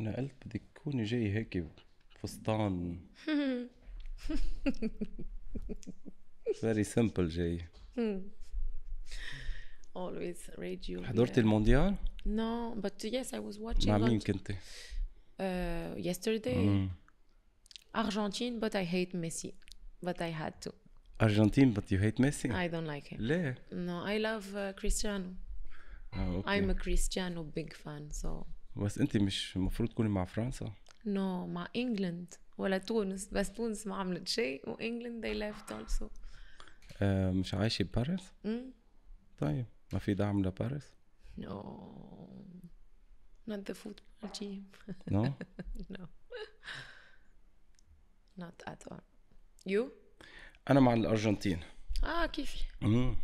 انا قلت بدك تكوني جاي هيك فستان فيري سمبل جاي always you حضرتي المونديال؟ No, but yes, I was watching. مع مين كنتي؟ Uh, yesterday. Mm. Argentine, but I hate Messi. But I had to. Argentine, but you hate Messi? I don't like him. ليه؟ No, I love uh, Cristiano. Oh, okay. I'm a Cristiano big fan, so. بس انت مش المفروض تكوني مع فرنسا نو no, مع انجلند ولا تونس بس تونس ما عملت شيء وانجلند they left also آه مش عايشه بباريس؟ طيب ما في دعم لباريس؟ نو نوت not the football team نو نوت not at all you؟ انا مع الارجنتين اه كيفي امم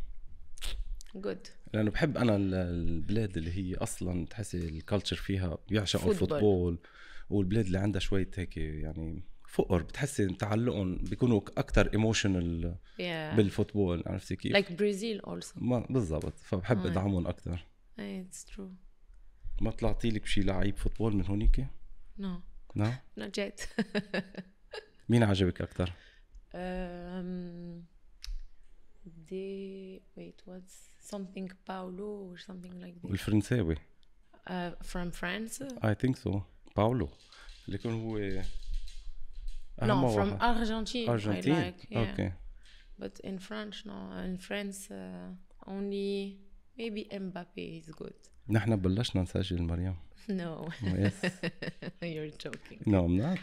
جود لانه بحب انا البلاد اللي هي اصلا تحسي الكالتشر فيها بيعشقوا الفوتبول والبلاد اللي عندها شويه هيك يعني فقر بتحسي تعلقهم بيكونوا اكثر ايموشنال yeah. بالفوتبول عرفتي كيف؟ لايك برازيل اولسو بالضبط فبحب ادعمهم اكثر ايه اتس ترو ما طلعتي لك بشي لعيب فوتبول من هونيك؟ نو نو نو جيت مين عجبك اكثر؟ um... de wait what's something Paulo or something like this الفرنساوي uh, from France I think so Paulo اللي هو eh, no from واحد. Argentine Argentine like, yeah. okay but in French no in France uh, only maybe Mbappe is good نحن بلشنا نسجل مريم no yes you're joking no I'm not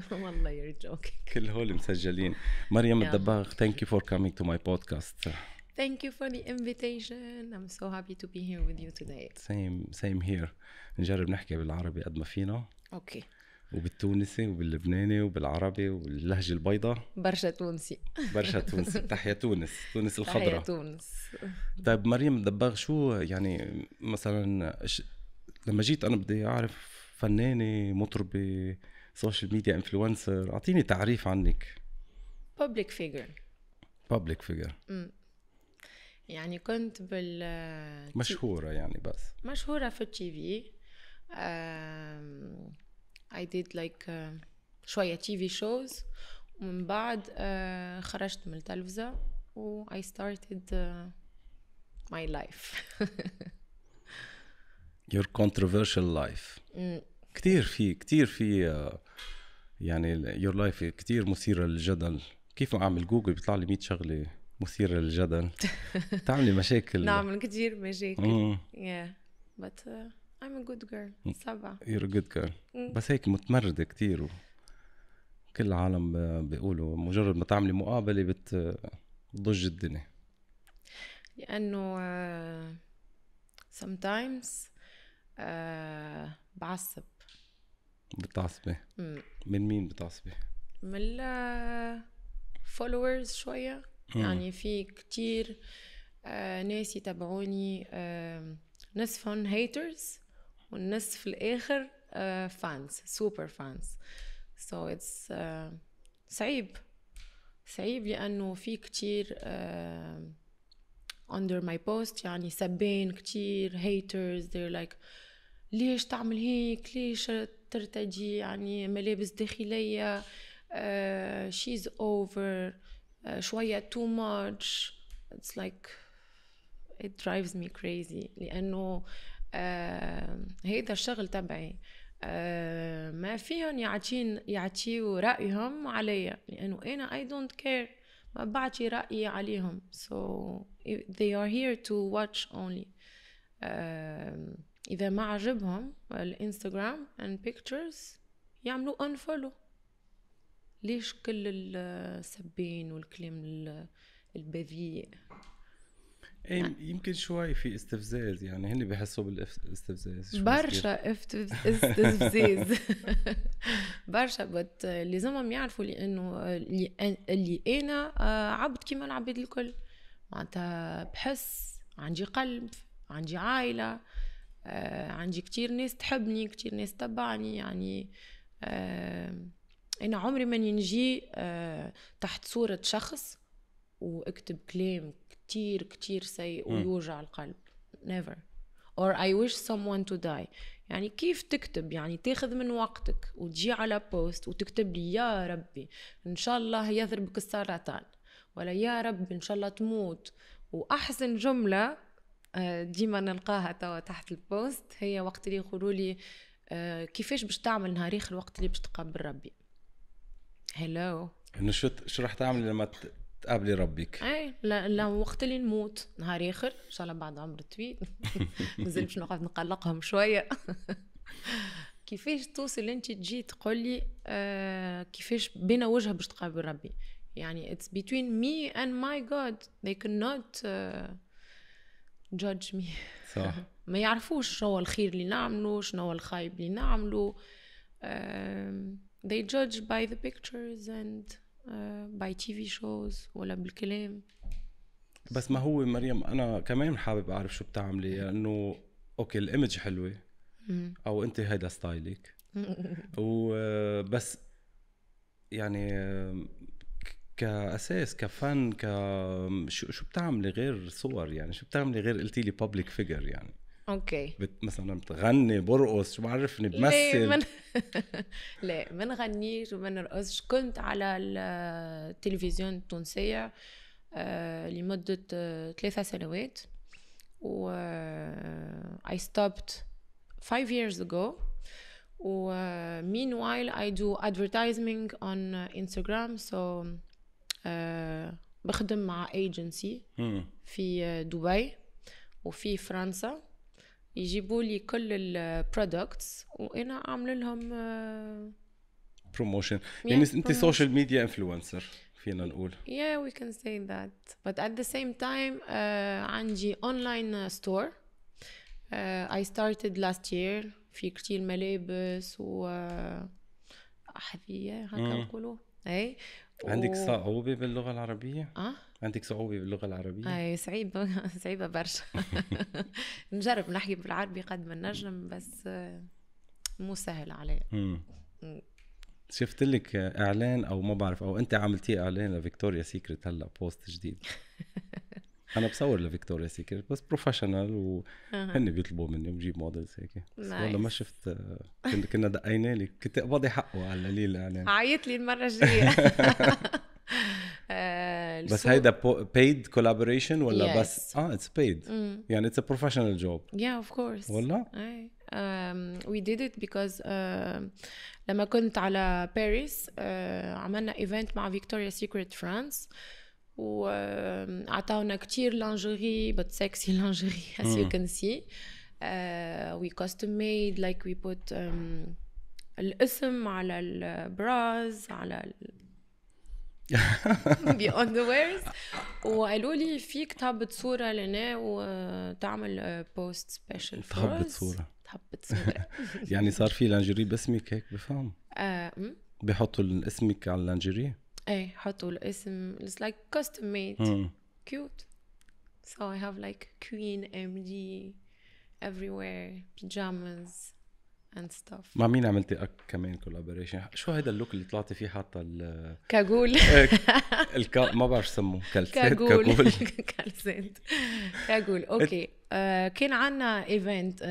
والله يور جوك كل هول مسجلين مريم الدباغ ثانك يو فور كامينج تو ماي بودكاست ثانك يو فور ذا انفيتيشن ام سو هابي تو بي هير with يو توداي سيم سيم هير نجرب نحكي بالعربي قد ما فينا. اوكي. Okay. وبالتونسي وباللبناني وبالعربي واللهجة البيضاء برشا تونسي برشا تونسي تحيا تونس تونس الخضراء تحيا تونس طيب مريم دباغ شو يعني مثلا ش... لما جيت انا بدي اعرف فنانة مطربة سوشيال ميديا انفلونسر اعطيني تعريف عنك بابليك فيجر بابليك فيجر يعني كنت بال آه، مشهوره يعني بس مشهوره في التي في اي ديد لايك شويه تي في شوز ومن بعد uh, خرجت من التلفزه و I started ماي آه، my life your controversial life mm. كثير في كثير في آه، يعني يور لايف كثير مثيره للجدل كيف اعمل جوجل بيطلع لي 100 شغله مثيره للجدل تعملي مشاكل نعمل كثير مشاكل يا uh, I'm a good girl سبعة You're a good girl mm. بس هيك متمردة كثير وكل كل العالم بيقولوا مجرد ما تعملي مقابلة بت الدنيا لأنه uh, sometimes uh, بعصب بتعصبي من مين بتعصبي؟ من الفولورز شوية مم. يعني في كتير آه ناس يتابعوني آه نصفهم هيترز والنصف الآخر فانز سوبر فانز سو اتس صعيب صعيب لأنه في كتير under my post يعني سبين كتير haters they're like ليش تعمل هيك ليش ترتدي يعني ملابس داخلية شيز آه، اوفر آه، شوية تو ماتش اتس لايك it drives me crazy لأنه آه، هيدا الشغل تبعي ما فيهم يعطين يعطيو رأيهم عليا لأنه أنا I don't care ما بعطي رأيي عليهم so they are here to watch only اذا ما عجبهم آه، الانستغرام اند بيكتشرز يعملوا انفولو ليش كل السبين والكلام البذيء يعني يمكن شوي في استفزاز يعني هن بحسوا بالاستفزاز برشا استفزاز برشا بس لازمهم يعرفوا لانه اللي انا آه، عبد كيما العباد الكل معناتها بحس عندي قلب عندي عائله آه عندي كتير ناس تحبني كتير ناس تبعني يعني آه انا عمري ما نجي آه تحت صورة شخص واكتب كلام كتير كتير سيء ويوجع القلب never or I wish someone to die يعني كيف تكتب يعني تاخذ من وقتك وتجي على بوست وتكتب لي يا ربي ان شاء الله يضربك السرطان ولا يا رب ان شاء الله تموت واحسن جمله ديما نلقاها توا تحت البوست هي وقت اللي يقولوا لي آه، كيفاش باش تعمل نهاريخ الوقت اللي باش تقابل ربي هلو انه شو شو راح تعمل لما تقابلي ربك اي لا, لا وقت اللي نموت نهار اخر ان شاء الله بعد عمر طويل مازال باش نقعد نقلقهم شويه كيفاش توصل انت تجي تقول لي آه كيفاش بين وجهه باش تقابل ربي يعني اتس بيتوين مي اند ماي جاد they cannot uh, آه، جادج مي صح ما يعرفوش شنو الخير اللي نعملو شنو الخايب اللي نعملو uh, they judge by the pictures and uh, by TV shows ولا بالكلام بس ما هو مريم انا كمان حابب اعرف شو بتعملي لانه يعني اوكي الايمج حلوه او انت هيدا ستايلك وبس آه، يعني كاساس كفن ك شو شو بتعملي غير صور يعني شو بتعملي غير قلتي لي بابليك فيجر يعني اوكي بت مثلا بتغني برقص شو بعرفني بمثل من... لا ما نغنيش وما نرقصش كنت على التلفزيون التونسيه آه، لمده آه، ثلاثة سنوات و آه، I stopped five years ago و meanwhile I do advertising on Instagram so آه، بخدم مع ايجنسي في آه، دبي وفي فرنسا يجيبوا لي كل البرودكتس آه، وانا اعمل لهم بروموشن يعني انت سوشيال ميديا انفلونسر فينا نقول yeah we can say that but at the same time uh, عندي اونلاين ستور uh, I started last year في كتير ملابس و أحذية هكا نقولوا اي عندك صعوبة باللغة العربية؟ اه عندك صعوبة باللغة العربية؟ اي صعيبة صعيبة برشا نجرب نحكي بالعربي قد ما نجم بس آه، مو سهل عليا شفت لك اعلان او ما بعرف او انت عملتي اعلان لفيكتوريا سيكريت هلا بوست جديد انا بصور لفيكتوريا سيكريت بس بروفيشنال وهن بيطلبوا مني وبجيب مودلز هيك والله ما شفت كنا كنا دقينا لي كنت اقبضي حقه على القليل يعني عيط لي المره الجايه آه، بس هيدا بيد كولابوريشن ولا yes. بس اه اتس بيد يعني اتس بروفيشنال جوب يا اوف كورس والله اي وي ديد ات بيكوز لما كنت على باريس uh, عملنا ايفنت مع فيكتوريا سيكريت فرانس uh, وعطاونا كتير لانجوري but سكسي لانجري as you hmm. can see uh, we custom made like we put um, الاسم على البراز على ال... the ويرز وقالوا لي فيك تهبط صوره لنا وتعمل بوست سبيشال تهبط صوره تهبط صوره يعني صار في لانجيري باسمك هيك بفهم euh, hmm? بحطوا اسمك على اللانجيري ايه حطوا الاسم it's like custom made cute so I have like queen MD everywhere pajamas and stuff مع مين عملتي أك كمان كولابوريشن شو هيدا اللوك اللي طلعتي فيه حاطه ال كاجول إيه، ما بعرف سموه اسمه كاجول كالسات كاجول اوكي آه، كان عندنا ايفنت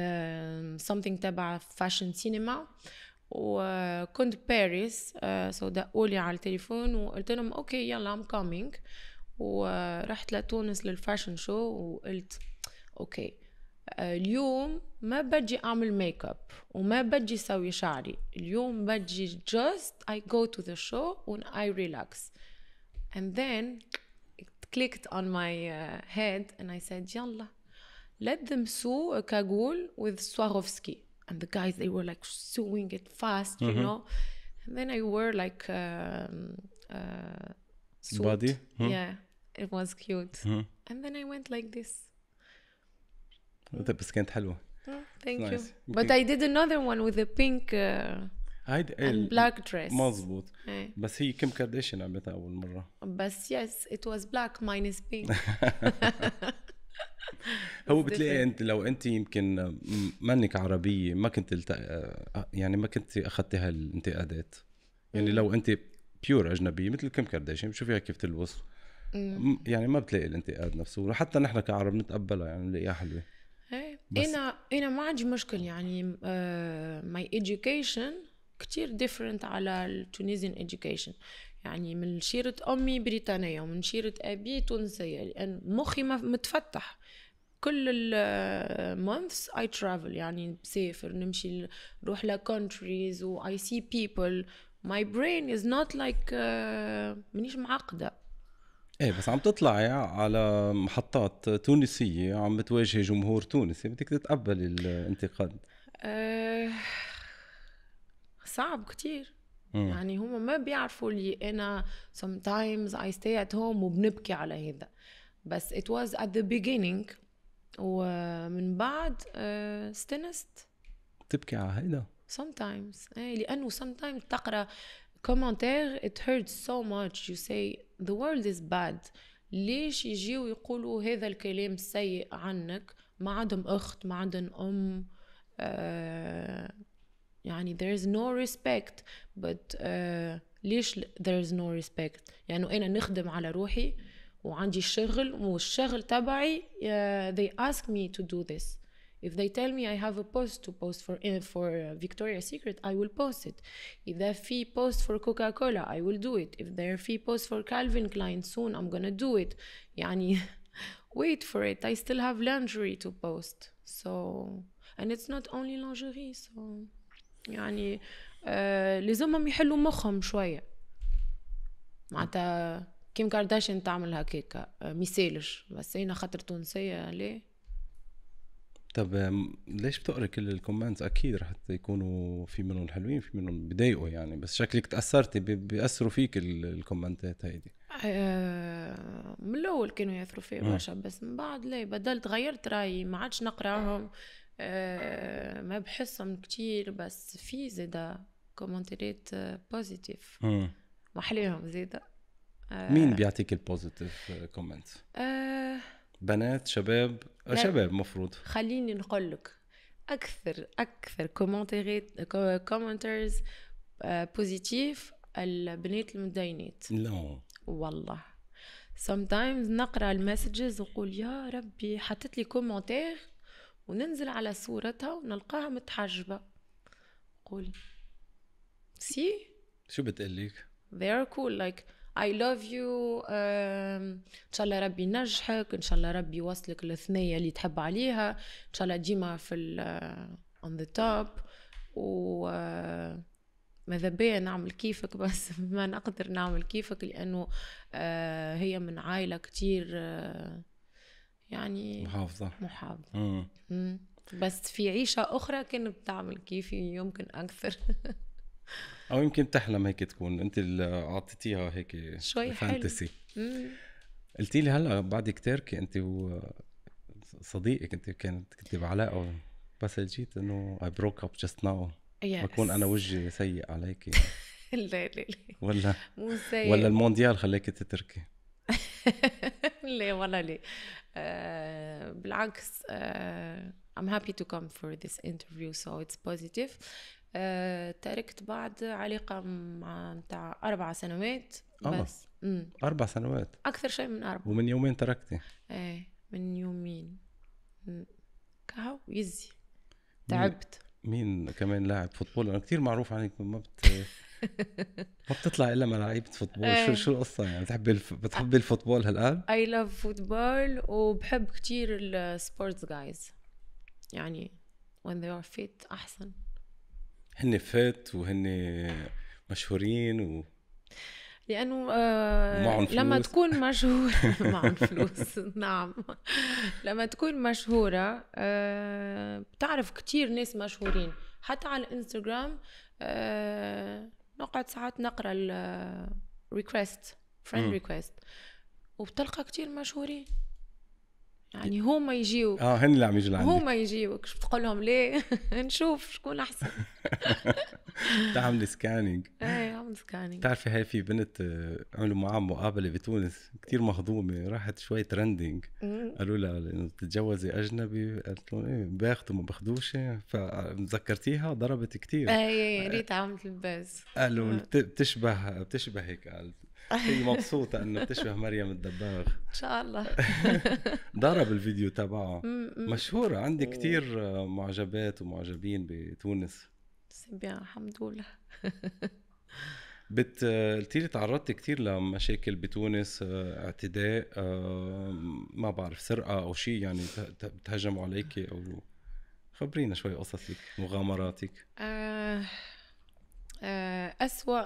something تبع فاشن سينما وكنت باريس سوداء آه، لي على التليفون وقلت لهم اوكي يلا ام كومينج ورحت لتونس للفاشن شو وقلت اوكي آه، اليوم ما بدي اعمل ميك اب وما بدي اسوي شعري اليوم بدي just I go to the show and I relax and then it clicked on my آه، head and I said يلا let them sew a cagoule with Swarovski and the guys they were like sewing it fast mm-hmm. you know and then i wore like um uh suit. body hmm yeah it was cute hmm and then i went like this طيب بس كانت حلوه thank nice. you but i did another one with a pink uh, هيدي black dress مظبوط ايه. بس هي Kardashian كارداشيان عملتها اول مره بس yes it was black minus pink هو بتلاقي انت لو انت يمكن منك عربيه ما كنت آه، يعني ما كنت اخذتي هالانتقادات يعني لو انت بيور اجنبيه مثل كم كارداشيان بتشوفيها كيف تلبس يعني ما بتلاقي الانتقاد نفسه وحتى نحن كعرب نتقبلها يعني بنلاقيها حلوه ايه انا انا ما عندي مشكل يعني ماي آه، uh, education كتير ديفرنت على التونيزيان education يعني من شيرة أمي بريطانية ومن شيرة أبي تونسية لأن مخي متفتح كل المونثس اي ترافل يعني بسافر نمشي نروح لكونتريز و اي سي بيبل ماي برين از نوت لايك مانيش معقده ايه بس عم تطلعي على محطات تونسيه عم بتواجهي جمهور تونسي بدك تتقبل الانتقاد أه صعب كتير مم. يعني هما ما بيعرفوا لي انا sometimes I stay at home وبنبكي على هذا بس it was at the beginning ومن بعد آه، استنست تبكي على هيدا sometimes ايه لانه sometimes تقرا كومنتير it hurts so much you say the world is bad ليش يجيو يقولوا هذا الكلام السيء عنك ما عندهم اخت ما عندهم ام آه يعني there is no respect but uh, ليش there is no respect يعني أنا نخدم على روحي وعندي الشغل والشغل تبعي uh, they ask me to do this if they tell me I have a post to post for uh, for Victoria's Secret I will post it if there fee post for Coca-Cola I will do it if there fee post for Calvin Klein soon I'm gonna do it يعني wait for it I still have lingerie to post so and it's not only lingerie so يعني آه لازمهم يحلوا مخهم شويه معناتها كيم كارداشيان تعمل هكاكا آه، ميسالش بس هنا خاطر تونسيه ليه طب ليش بتقرا كل الكومنتس اكيد رح يكونوا في منهم حلوين في منهم بضايقوا يعني بس شكلك تاثرتي بياثروا فيك الكومنتات هيدي آه من الاول كانوا ياثروا فيا برشا بس من بعد لا بدلت غيرت رايي ما عادش نقراهم آه، ما بحسهم كتير بس في زيدا كومنتريت بوزيتيف حليهم زيدا آه، مين بيعطيك البوزيتيف كومنت؟ آه، بنات شباب شباب مفروض خليني نقول لك اكثر اكثر كومنتريت كومنترز بوزيتيف البنات المتدينات لا والله sometimes نقرا المسجز ونقول يا ربي حطت لي كومنتير وننزل على صورتها ونلقاها متحجبة قول سي شو بتقلك؟ they are cool like I love you um, إن شاء الله ربي ينجحك إن شاء الله ربي يوصلك الثنية اللي تحب عليها إن شاء الله ديما في ال uh, on the top و uh, ماذا بيا نعمل كيفك بس ما نقدر نعمل كيفك لأنه uh, هي من عائلة كتير uh, يعني محافظة محافظة مم. مم. بس في عيشة أخرى كنت بتعمل كيفي يمكن أكثر أو يمكن تحلم هيك تكون أنت اللي أعطيتيها هيك شوي فانتسي قلتي لي هلا بعدك تركي أنت وصديقك أنت كانت كنت بعلاقة بس جيت إنه I broke up just now yes. بكون أنا وجهي سيء عليك لا لا لا ولا مو سيء ولا المونديال خليك تتركي ليه والله ليه بالعكس آه، I'm happy to come for this interview so it's positive آه، تركت بعد علاقة مع نتاع أربع سنوات آه. بس أربع سنوات أكثر شيء من أربع ومن يومين تركتي إيه من يومين كهو يزي تعبت مين, كمان لاعب فوتبول أنا كثير معروف عنك ما بت ما بتطلع الا مع لعيبه فوتبول شو إيه. شو القصه يعني بتحبي الف... بتحبي الفوتبول هالقد؟ اي لاف فوتبول وبحب كثير السبورتس جايز يعني when they are fit احسن هن فت وهن مشهورين و لانه آه لما تكون مشهور معهم فلوس نعم لما تكون مشهوره آه بتعرف كتير ناس مشهورين حتى على الانستغرام آه نقعد ساعات نقرا الريكوست فريند ريكوست وبتلقى كتير مشهورين يعني هما يجيوك اه هن اللي عم يجوا لعندك هما يجيوك تقول لهم ليه نشوف شكون احسن تعمل سكانينج ايه مسكاني بتعرفي هاي في بنت آه، عملوا معها مقابله بتونس كثير مهضومه راحت شوي ترندنج قالوا لها انه تتجوزي اجنبي قالت لهم ايه باخت وما باخدوش فذكرتيها ضربت كثير اي آه، ريت عملت البس قالوا آه. بتشبه بتشبه هيك قالت هي مبسوطة انه بتشبه مريم الدباغ ان شاء الله ضرب الفيديو تبعه مشهورة عندي كثير معجبات ومعجبين بتونس سي الحمد لله بت قلتي لي تعرضت كثير لمشاكل بتونس آه، اعتداء آه، ما بعرف سرقه او شيء يعني تهجموا عليك او خبرينا شوي قصصك مغامراتك آه،, آه أسوأ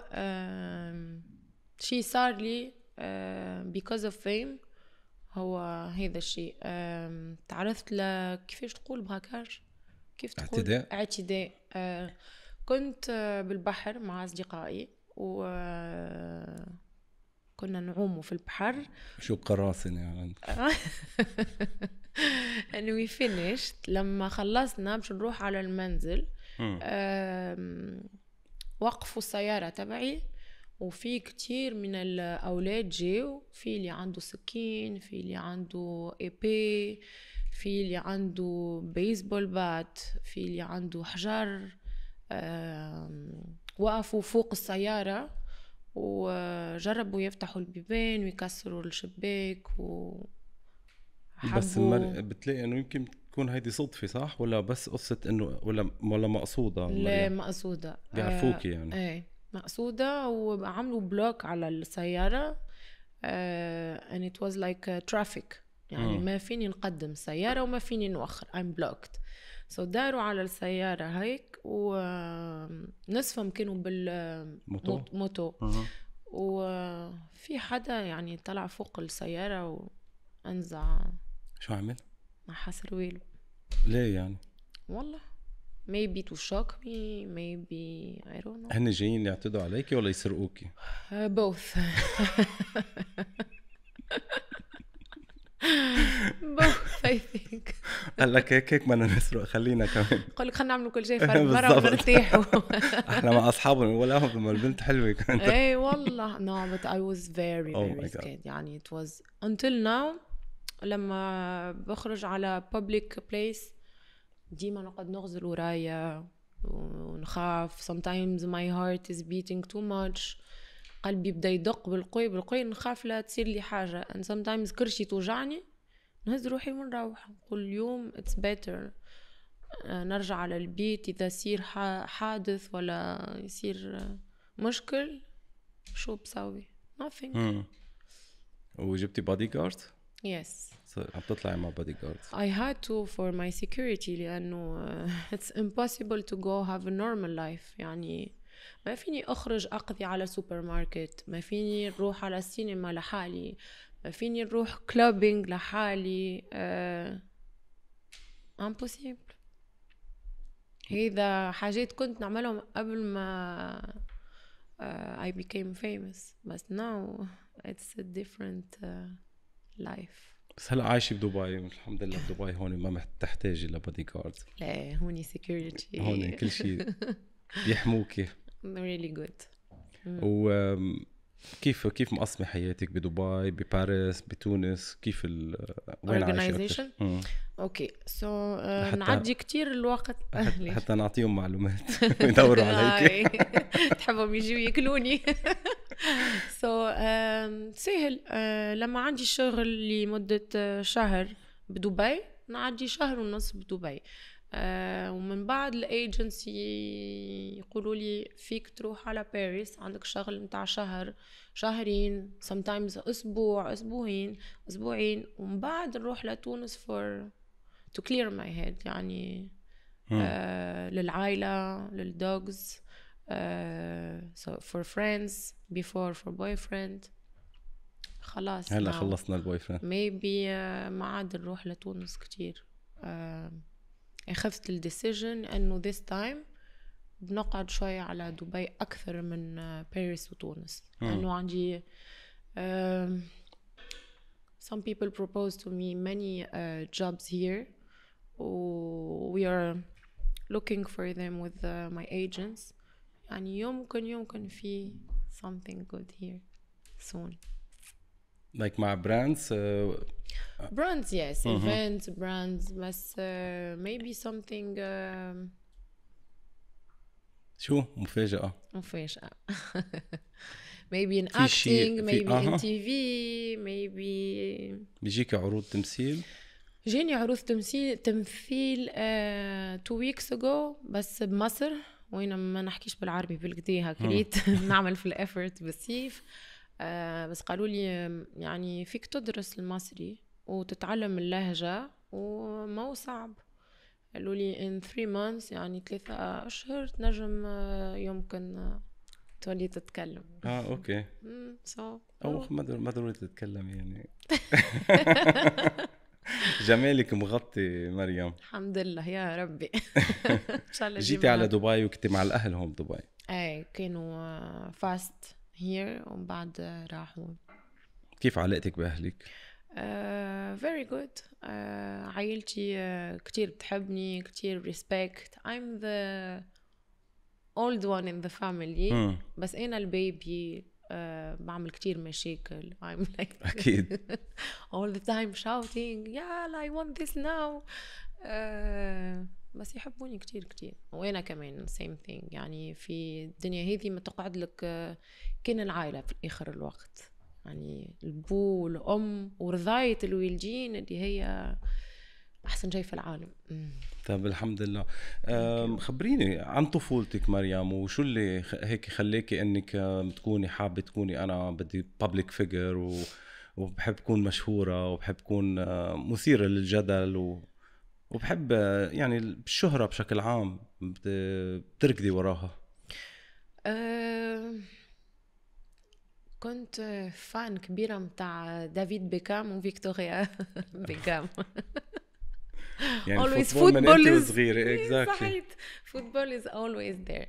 شيء صار لي بيكوز اوف فيم هو هذا الشيء تعرضت ل كيفاش تقول بهاكاج كيف تقول اعتداء اعتداء كنت بالبحر مع اصدقائي وكنا نعوم في البحر شو قراصنة يعني and we لما خلصنا باش نروح على المنزل وقفوا السيارة تبعي وفي كتير من الأولاد جاو في اللي عنده سكين في اللي عنده إيبي في اللي عنده بيسبول بات في اللي عنده حجر وقفوا فوق السيارة وجربوا يفتحوا البيبان ويكسروا الشباك و بس المر... بتلاقي انه يمكن تكون هيدي صدفة صح ولا بس قصة انه ولا ولا مقصودة لا مقصودة بيعرفوكي آه، يعني ايه مقصودة وعملوا بلوك على السيارة ان آه، and it was like آه، traffic يعني م. ما فيني نقدم سيارة وما فيني نوخر I'm blocked سو داروا على السيارة هيك ونصفهم كانوا بالموتو موتو وفي حدا يعني طلع فوق السيارة وانزع شو عمل؟ ما حاسر ويلو ليه يعني؟ والله maybe to shock me maybe I don't know هن جايين يعتدوا عليكي ولا يسرقوكي؟ آه، both بوث اي ثينك قال لك هيك هيك بدنا نسرق خلينا كمان قال لك خلينا نعملوا كل شيء فرد مره ونرتاحوا احنا مع اصحابهم ولا هم البنت حلوه كانت اي والله نو بت اي واز فيري فيري يعني ات واز انتل ناو لما بخرج على بابليك بليس ديما نقعد نغزل ورايا ونخاف sometimes my heart is beating too much قلبي بدا يدق بالقوي بالقوي نخاف لا تصير لي حاجه ان سام تايمز كرشي توجعني نهز روحي ونروح نقول اليوم اتس آه، بيتر نرجع على البيت اذا يصير حادث ولا يصير مشكل شو بساوي nothing hmm. وجبتي بادي جارد يس عم تطلعي مع بادي جارد I had to for my security لأنه it's impossible to go have a normal life يعني ما فيني أخرج أقضي على سوبر ماركت ما فيني نروح على السينما لحالي ما فيني نروح كلوبينج لحالي امبوسيبل أه... هذا حاجات كنت نعملهم قبل ما اي آه، I became famous بس now it's a different لايف آه، life بس هلا عايشة بدبي الحمد لله بدبي هون ما تحتاجي لبادي جارد لا هوني سكيورتي هون كل شيء بيحموكي really good mm. وكيف كيف مقسمة حياتك بدبي بباريس بتونس كيف ال وين عايشة اوكي آه، سو نعدي كثير الوقت أهلي. حتى نعطيهم معلومات يدوروا عليك آه، إيه. تحبهم يجوا ياكلوني سو سهل آه، لما عندي شغل لمدة شهر بدبي نعدي شهر ونص بدبي آه، ومن بعد الايجنسي يقولوا لي فيك تروح على باريس عندك شغل نتاع شهر شهرين sometimes اسبوع اسبوعين اسبوعين ومن بعد نروح لتونس فور تو كلير ماي هيد يعني آه، للعائله للدوجز فور آه، so for friends before for boyfriend خلاص هلا خلصنا البوي فريند ميبي ما عاد نروح لتونس كتير اخذت الديسيجن انه this time بنقعد شوية على دبي أكثر من باريس وتونس لأنه عندي um, some people propose to me many uh, jobs here we are looking for them with uh, my agents يعني يمكن يمكن في something good here soon لايك like مع براندز براندز يس ايفنتس براندز بس ميبي سمثينج شو مفاجأة مفاجأة maybe in um, acting maybe in uh-huh. TV maybe بيجيك عروض تمثيل جاني عروض تمثيل تمثيل تو ويكس اجو بس بمصر وين ما نحكيش بالعربي بالكدي هكريت hmm. نعمل في الافورت بالسيف uh, آه، بس قالوا لي يعني فيك تدرس المصري وتتعلم اللهجة وما هو صعب قالوا لي in three months يعني ثلاثة أشهر تنجم آه، يمكن آه، تولي تتكلم اه اوكي سو او ما ضروري تتكلم يعني جمالك مغطي مريم الحمد لله يا ربي ان شاء الله جيتي على دبي وكنتي مع الاهل هون بدبي اي كانوا فاست here ومن بعد راحوا كيف علاقتك باهلك؟ فيري uh, جود uh, عائلتي uh, كتير بتحبني كتير ريسبكت I'm the old one in the family mm. بس أنا البيبي uh, بعمل كتير مشاكل I'm like أكيد all the time shouting yeah I want this now uh, بس يحبوني كتير كتير وانا كمان سيم ثينج يعني في الدنيا هذه ما تقعد لك آه، كان العائله في اخر الوقت يعني البو والام ورضايه الوالدين اللي هي احسن شيء في العالم طيب الحمد لله خبريني عن طفولتك مريم وشو اللي هيك خلاكي انك تكوني حابه تكوني انا بدي بابليك فيجر و... وبحب اكون مشهوره وبحب اكون مثيره للجدل و... وبحب يعني الشهرة بشكل عام بتركضي وراها أه كنت فان كبيرة متاع دافيد بيكام وفيكتوريا بيكام يعني always football من is صغيرة exactly صحيت football is always there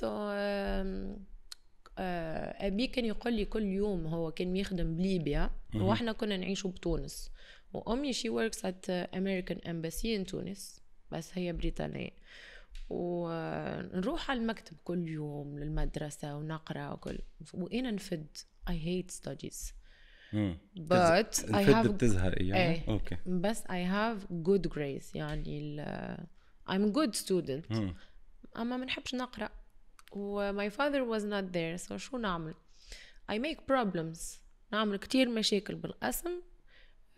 so um, uh, أبي كان يقول لي كل يوم هو كان يخدم بليبيا وإحنا كنا نعيشوا بتونس وأمي she works at uh, American Embassy in Tunis بس هي بريطانية ونروح على المكتب كل يوم للمدرسة ونقرأ وكل وأنا نفد I hate studies بس اي هاف يعني اوكي بس I have good grades يعني ال I'm ستودنت good student اما ما نحبش نقرا و my father was not there so شو نعمل I make problems نعمل كتير مشاكل بالقسم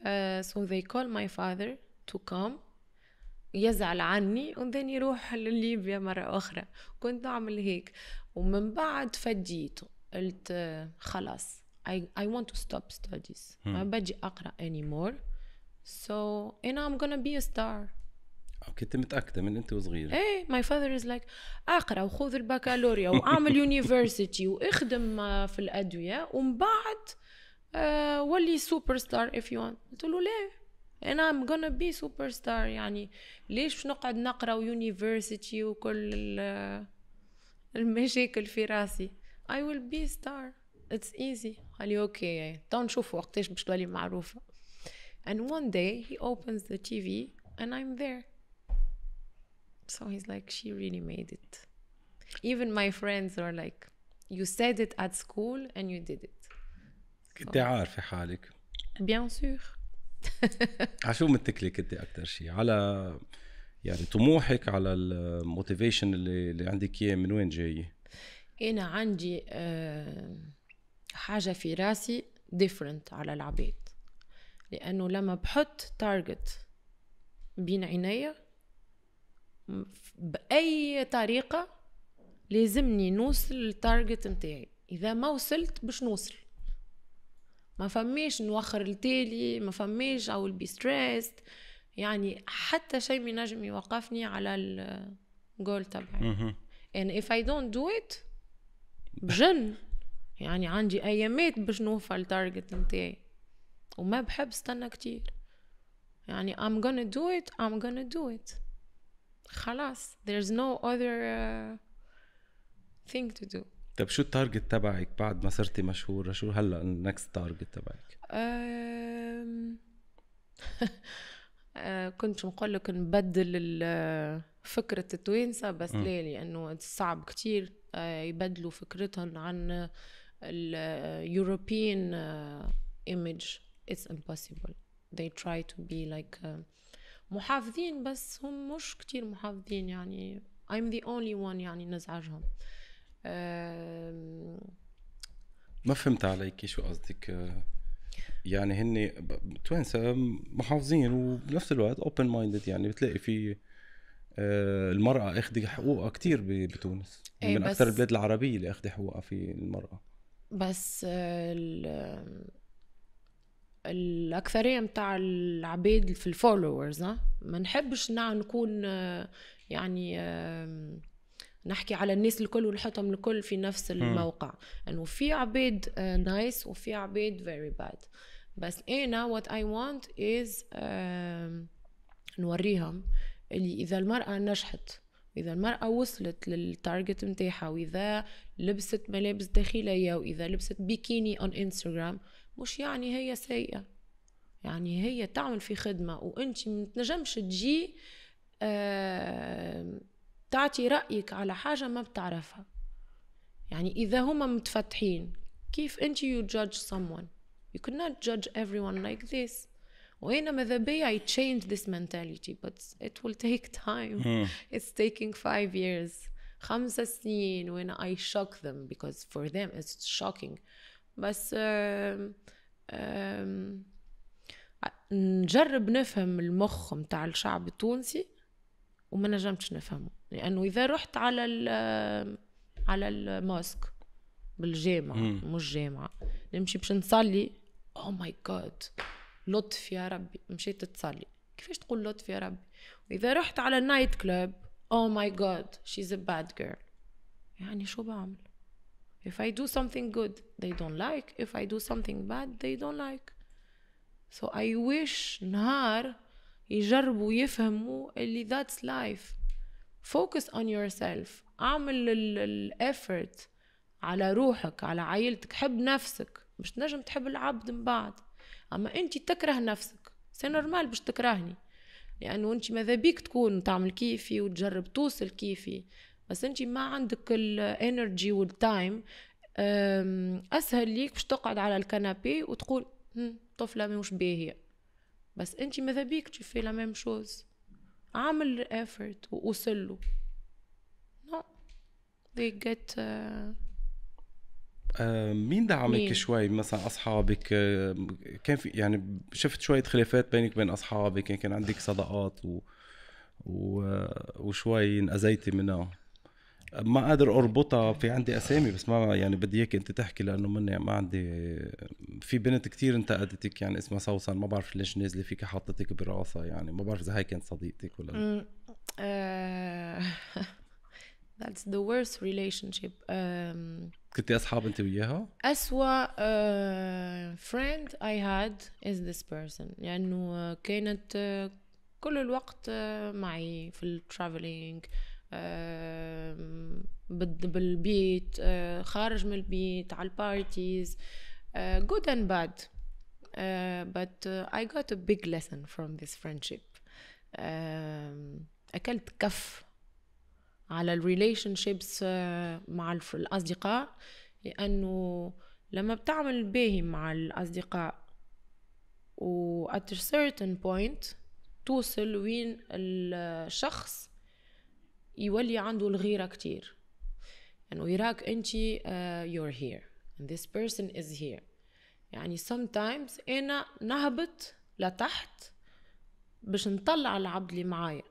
Uh, so they call my father to come يزعل عني وبعدين يروح لليبيا مرة أخرى كنت نعمل هيك ومن بعد فديت قلت uh, خلاص I, I want to stop studies hmm. ما بجي أقرأ anymore so and I'm gonna be a star كنت متاكده من انت وصغيره ايه my father is like اقرا وخذ البكالوريا واعمل university واخدم uh, في الادويه ومن بعد uh, ولي سوبر ستار اف يو قلت له لا انا ام gonna بي سوبر ستار يعني ليش باش نقعد نقرا يونيفرسيتي وكل المشاكل في راسي I will be star it's easy قال لي اوكي okay. تو نشوف وقتاش باش تولي معروفه and one day he opens the TV and I'm there so he's like she really made it even my friends are like you said it at school and you did it كنت عارفه حالك بيان سور على شو متكله كنت اكثر شيء على يعني طموحك على الموتيفيشن اللي, اللي عندك اياه من وين جايه انا عندي آه، حاجه في راسي ديفرنت على العباد لانه لما بحط تارجت بين عينيا باي طريقه لازمني نوصل للتارجت نتاعي اذا ما وصلت باش نوصل ما فماش نوخر التالي ما فماش او بي ستريست يعني حتى شيء ما نجم يوقفني على الجول تبعي and if I don't do it بجن يعني عندي ايامات باش نوفر التارجت نتاعي وما بحب استنى كتير يعني I'm gonna do it I'm gonna do it خلاص there's no other uh, thing to do طيب شو التارجت تبعك بعد ما صرتي مشهوره آه، شو هلا النكست تارجت تبعك كنت نقول لك نبدل آه، فكرة التوينسة بس ليه لأنه صعب كتير آه، يبدلوا فكرتهم عن اليوروبيان ايمج اتس امبوسيبل they try to be like محافظين بس هم مش كتير محافظين يعني I'm the only one يعني نزعجهم ما فهمت عليكي شو قصدك آه، يعني هن توانسه محافظين وبنفس الوقت اوبن مايندد يعني بتلاقي في آه، المرأة أخذت حقوقها كتير بتونس إيه، من بس أكثر البلاد العربية اللي أخذت حقوقها في المرأة بس آه، الأكثرية متاع العبيد في الفولورز ما نحبش نكون يعني نحكي على الناس الكل ونحطهم الكل في نفس الموقع انه في عبيد نايس وفي عبيد فيري باد بس انا وات اي وانت از نوريهم اللي اذا المراه نجحت إذا المرأة وصلت للتارجت متاعها وإذا لبست ملابس داخلية وإذا لبست بيكيني أون إنستغرام مش يعني هي سيئة يعني هي تعمل في خدمة وأنت ما تنجمش تجي آه تعطي رأيك على حاجة ما بتعرفها يعني إذا هما متفتحين كيف أنت you judge someone you could not judge everyone like this وأنا ماذا بيا I changed this mentality but it will take time it's taking five years خمسة سنين when I shock them because for them it's shocking بس uh, um, نجرب نفهم المخ متاع الشعب التونسي وما نجمتش نفهمه لانه اذا رحت على الـ على الماسك بالجامعه مش جامعه نمشي باش نصلي او ماي جاد لطف يا ربي مشيت تصلي كيفاش تقول لطف يا ربي واذا رحت على النايت كلوب او ماي جاد شيز ا باد جيرل يعني شو بعمل if i do something good they don't like if i do something bad they don't like so i wish نهار يجربوا يفهموا اللي ذاتس لايف فوكس اون يور سيلف اعمل الافورت على روحك على عائلتك حب نفسك مش تنجم تحب العبد من بعد اما انت تكره نفسك سي نورمال باش تكرهني لانه انت ماذا بيك تكون تعمل كيفي وتجرب توصل كيفي بس انت ما عندك الانرجي والتايم اسهل ليك باش تقعد على الكنابي وتقول طفله مش باهيه بس انت ماذا بيك تشوفي لا ميم شوز عامل ايفورت ووصل له no they get uh... مين دعمك شوي مثلا اصحابك آه، كان في يعني شفت شويه خلافات بينك وبين اصحابك يعني كان عندك صداقات و... و... وشوي انأذيتي منها ما قادر اربطها في عندي اسامي بس ما يعني بدي اياك انت تحكي لانه مني ما عندي في بنت كثير انتقدتك يعني اسمها سوسن ما بعرف ليش نازله فيك حطتك براسها يعني ما بعرف اذا هاي كانت صديقتك ولا لا آه، That's the worst relationship. Um, كنت أصحاب أنت وياها؟ أسوأ uh, friend I had is this person لأنه يعني كانت آه، كل الوقت معي في الترافلينج بالبيت خارج من البيت على البارتيز good and bad but I got a big lesson from this friendship أكلت كف على الريليشن شيبس مع الأصدقاء لأنه لما بتعمل باهي مع الأصدقاء و at a certain point توصل وين الشخص يولي عنده الغيرة كتير انه يعني يراك انت uh, آه، you're here and this person is here يعني sometimes انا نهبط لتحت باش نطلع العبد اللي معايا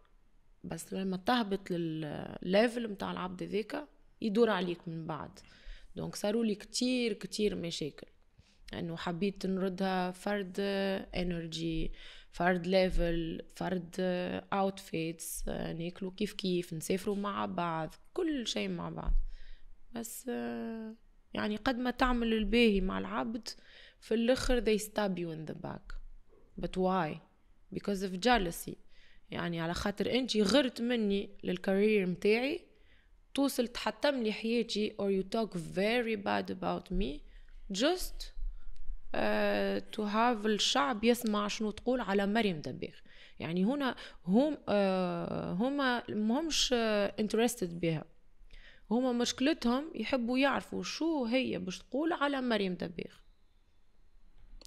بس لما تهبط للليفل متاع العبد ذيك يدور عليك من بعد دونك صاروا لي كتير كتير مشاكل انه يعني حبيت نردها فرد انرجي فرد ليفل فرد اوتفيتس آه، آه، ناكلو كيف كيف نسافروا مع بعض كل شيء مع بعض بس آه، يعني قد ما تعمل الباهي مع العبد في الاخر they stab you in the back but why because of jealousy يعني على خاطر انت غرت مني للكارير متاعي توصل تحطم لي حياتي or you talk very bad about me just تو آه، هاف الشعب يسمع شنو تقول على مريم دبيخ يعني هنا هم آه، هما مهمش انترستد بها هما مشكلتهم يحبوا يعرفوا شو هي باش تقول على مريم دبيخ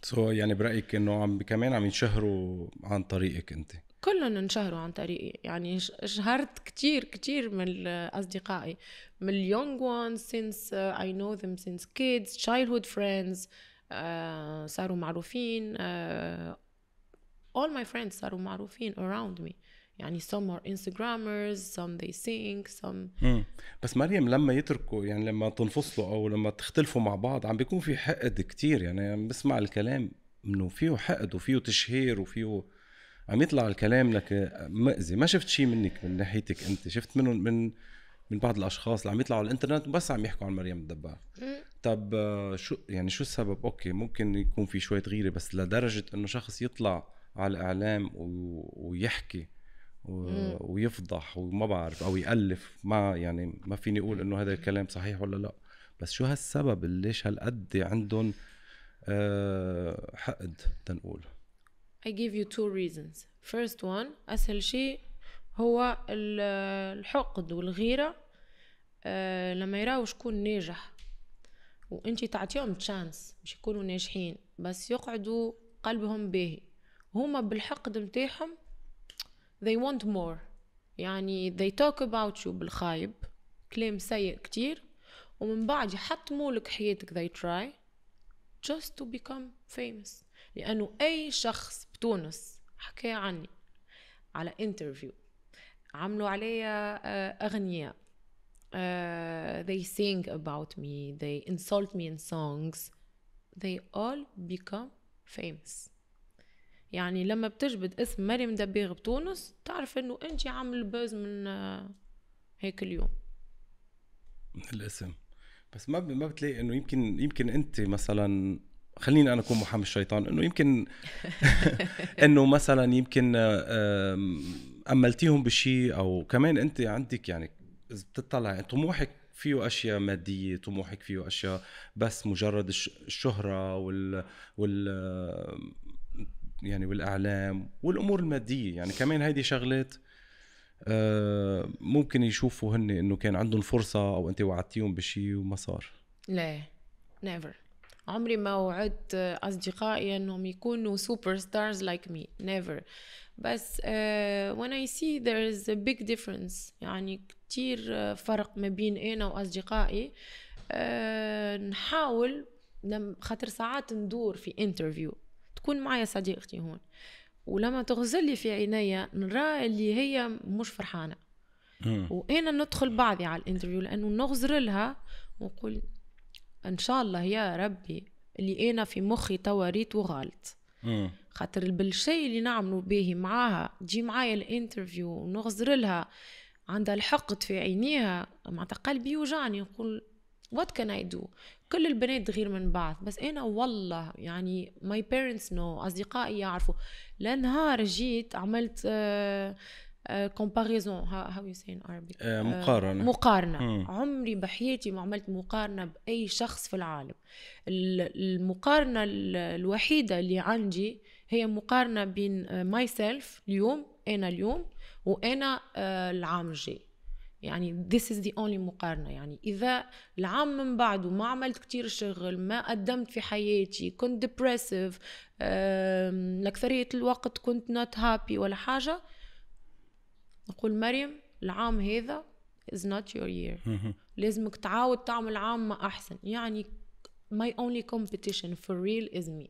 سو so, يعني برايك انه عم كمان عم ينشهروا عن طريقك انت كلنا نشهروا عن طريقي يعني شهرت كتير كتير من اصدقائي من اليونج وان سينس اي نو ذم سينس كيدز تشايلد هود فريندز آه، صاروا معروفين آه، all my friends صاروا معروفين around me يعني some are Instagrammers some they sing some مم. بس مريم لما يتركوا يعني لما تنفصلوا او لما تختلفوا مع بعض عم بيكون في حقد كتير يعني عم بسمع الكلام انه فيه حقد وفيه تشهير وفيه عم يطلع الكلام لك مأذي ما شفت شيء منك من ناحيتك انت شفت منهم من من بعض الاشخاص اللي عم يطلعوا على الانترنت بس عم يحكوا عن مريم الدبار طب آه، شو يعني شو السبب اوكي ممكن يكون في شويه غيره بس لدرجه انه شخص يطلع على الاعلام ويحكي ويفضح وما بعرف او يالف ما يعني ما فيني اقول انه هذا الكلام صحيح ولا لا بس شو هالسبب ليش هالقد عندهم آه، حقد تنقول I give you two reasons first one أسهل شيء هو الحقد والغيرة آه، لما يراو شكون ناجح وانت تعطيهم تشانس باش يكونوا ناجحين بس يقعدوا قلبهم باهي هما بالحقد متاعهم they want more يعني they talk about you بالخايب كلام سيء كتير ومن بعد يحطموا لك حياتك they try just to become famous لأنه أي شخص بتونس حكى عني على انترفيو عملوا عليا آه، أغنياء Uh, they sing about me they insult me in songs they all become famous يعني لما بتجبد اسم مريم دبيغ بتونس تعرف انه انت عامل باز من uh, هيك اليوم من الاسم بس ما ما بتلاقي انه يمكن يمكن انت مثلا خليني انا اكون محامي الشيطان انه يمكن انه مثلا يمكن املتيهم بشيء او كمان انت عندك يعني اذا بتطلع يعني طموحك فيه اشياء ماديه طموحك فيه اشياء بس مجرد الشهره وال وال يعني والاعلام والامور الماديه يعني كمان هيدي شغلات آه، ممكن يشوفوا هن انه كان عندهم فرصه او انت وعدتيهم بشيء وما صار لا نيفر عمري ما وعدت اصدقائي انهم يكونوا سوبر ستارز لايك مي نيفر بس uh, when I see there is a big difference يعني كتير آه، فرق ما بين انا واصدقائي آه، نحاول خاطر ساعات ندور في انترفيو تكون معايا صديقتي هون ولما تغزل لي في عينيا نرى اللي هي مش فرحانه وانا ندخل بعضي على الانترفيو لانه نغزر لها ونقول ان شاء الله يا ربي اللي انا في مخي توا وغلط خاطر بالشيء اللي نعمله به معاها تجي معايا الانترفيو ونغزر لها عندها الحقد في عينيها معناتها قلبي يوجعني نقول وات كان اي دو كل البنات غير من بعض بس انا والله يعني ماي بيرنتس نو اصدقائي يعرفوا لنهار جيت عملت كومباريزون هاو يو سين عربي مقارنه آه، مقارنه مم. عمري بحياتي ما عملت مقارنه باي شخص في العالم المقارنه الوحيده اللي عندي هي مقارنه بين ماي آه، سيلف اليوم انا اليوم وانا آه، العام الجاي يعني this is the only مقارنة يعني إذا العام من بعده ما عملت كتير شغل ما قدمت في حياتي كنت depressive لأكثرية الوقت كنت not happy ولا حاجة نقول مريم العام هذا is not your year لازمك تعاود تعمل عام ما أحسن يعني my only competition for real is me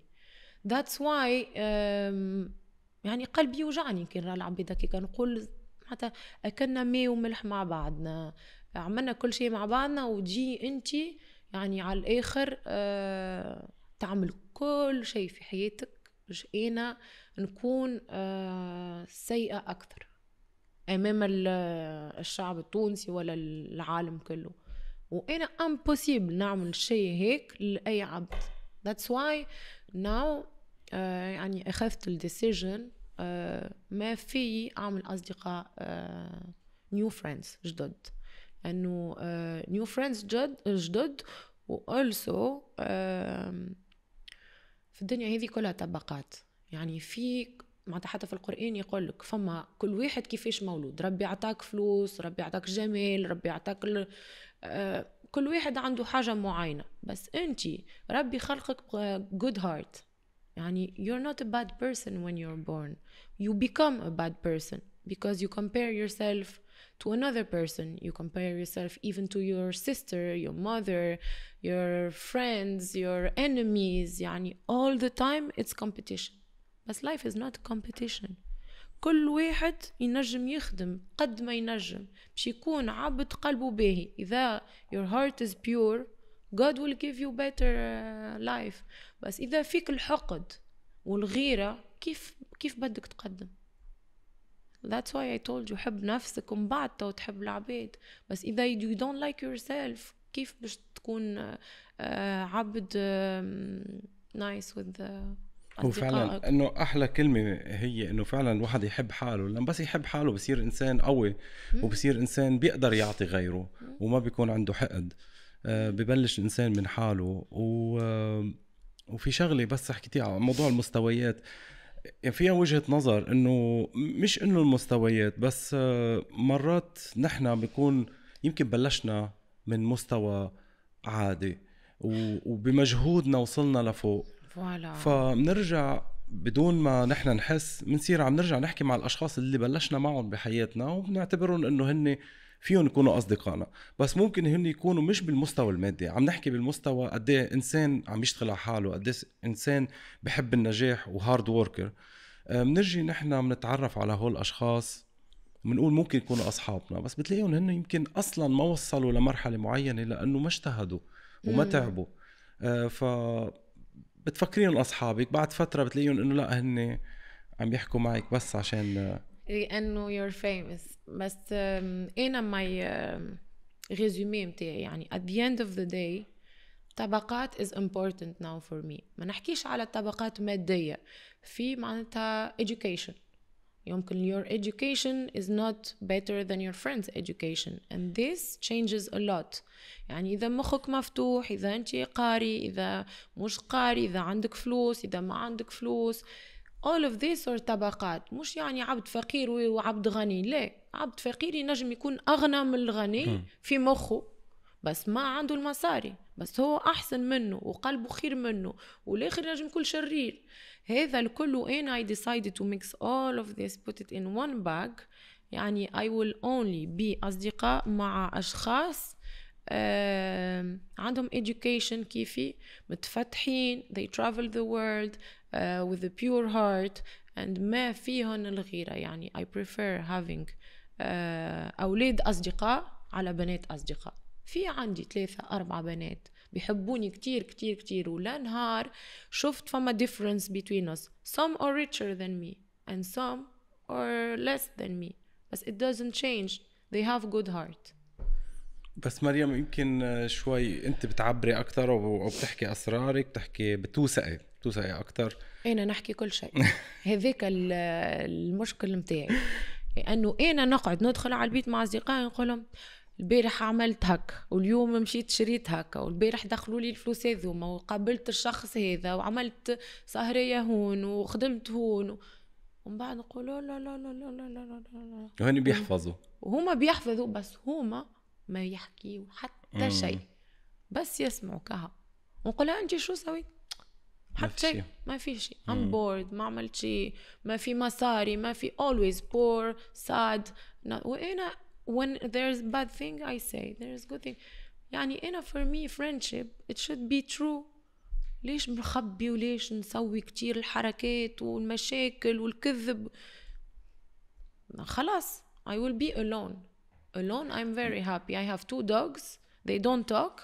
that's why um, يعني قلبي وجعني كي نلعب بذكي نقول معناتها اكلنا ماء وملح مع بعضنا عملنا كل شيء مع بعضنا وتجي انت يعني على الاخر آه تعمل كل شيء في حياتك باش انا نكون آه سيئه اكثر امام آه، الشعب التونسي ولا العالم كله وانا امبوسيبل نعمل شيء هيك لاي عبد that's why now آه، يعني اخذت الديسيجن آه، ما في اعمل اصدقاء نيو آه، فريندز جدد انه نيو فريندز جد جدد والسو في الدنيا هذه كلها طبقات يعني في معناتها حتى في القرآن يقول لك فما كل واحد كيفاش مولود ربي عطاك فلوس ربي عطاك جمال ربي عطاك ال... كل واحد عنده حاجة معينة بس أنت ربي خلقك جود هارت And you're not a bad person when you're born you become a bad person because you compare yourself to another person you compare yourself even to your sister your mother your friends your enemies يعني all the time it's competition But life is not competition كل واحد ينجم يخدم قد ما ينجم باش يكون عبد قلبه باهي اذا your heart is pure God will give you better uh, life بس إذا فيك الحقد والغيرة كيف كيف بدك تقدم That's why I told you حب نفسك ومن بعد تو تحب العباد بس إذا you don't like yourself كيف باش تكون آه، عبد نايس وذ with the آه، هو فعلا انه احلى كلمه هي انه فعلا الواحد يحب حاله لما بس يحب حاله بصير انسان قوي وبصير انسان بيقدر يعطي غيره وما بيكون عنده حقد آه، ببلش الانسان من حاله و وفي شغله بس حكيتيها على موضوع المستويات يعني فيها وجهه نظر انه مش انه المستويات بس آه، مرات نحن بنكون يمكن بلشنا من مستوى عادي وبمجهودنا وصلنا لفوق فوالا فبنرجع بدون ما نحن نحس بنصير عم نرجع نحكي مع الاشخاص اللي بلشنا معهم بحياتنا وبنعتبرهم انه هن فيهم يكونوا اصدقائنا بس ممكن هن يكونوا مش بالمستوى المادي عم نحكي بالمستوى قد إيه انسان عم يشتغل على حاله قد إيه انسان بحب النجاح وهارد وركر بنرجي نحن بنتعرف على هول الاشخاص بنقول ممكن يكونوا اصحابنا بس بتلاقيهم هن يمكن اصلا ما وصلوا لمرحله معينه لانه ما اجتهدوا وما تعبوا آه، ف بتفكرين اصحابك بعد فتره بتلاقيهم انه لا هن عم يحكوا معك بس عشان لانه يور فيمس بس انا ماي ريزومي متاعي يعني at the end of the day طبقات is important now for me ما نحكيش على طبقات مادية في معناتها education يمكن your education is not better than your friend's education and this changes a lot يعني إذا مخك مفتوح إذا أنت قاري إذا مش قاري إذا عندك فلوس إذا ما عندك فلوس all of these are طبقات مش يعني عبد فقير وعبد غني لا عبد فقير ينجم يكون اغنى من الغني في مخه بس ما عنده المصاري بس هو احسن منه وقلبه خير منه والاخر نجم كل شرير هذا الكل وانا I decided to mix all of this put it in one bag يعني I will only be أصدقاء مع أشخاص عندهم education كيفي متفتحين they travel the world Uh, with a pure heart and ما فيهن الغيرة يعني I prefer having uh, أولاد أصدقاء على بنات أصدقاء في عندي ثلاثة أربعة بنات بيحبوني كتير كتير كتير ولا نهار شفت فما difference between us some are richer than me and some are less than me بس it doesn't change they have good heart بس مريم يمكن شوي انت بتعبري اكثر وبتحكي اسرارك بتحكي بتوثقي ساي اكثر انا نحكي كل شيء هذاك المشكل نتاعي لانه انا نقعد ندخل على البيت مع اصدقائي نقول لهم البارح عملت هكا واليوم مشيت شريت هكا والبارح دخلوا لي الفلوس هذوما وقابلت الشخص هذا وعملت سهريه هون وخدمت هون و... ومن بعد نقول لا لا لا لا لا لا لا لا وهن بيحفظوا وهما بيحفظوا بس هما ما يحكيوا حتى شيء بس يسمعوا كها ونقول لها انت شو سويت حتى شي. ما في شيء ام بورد ما عملت شيء ما في مصاري ما في always poor sad وانا when there's bad thing I say there's good thing يعني انا for me friendship it should be true ليش مخبي وليش نسوي كتير الحركات والمشاكل والكذب خلاص I will be alone alone I'm very happy I have two dogs they don't talk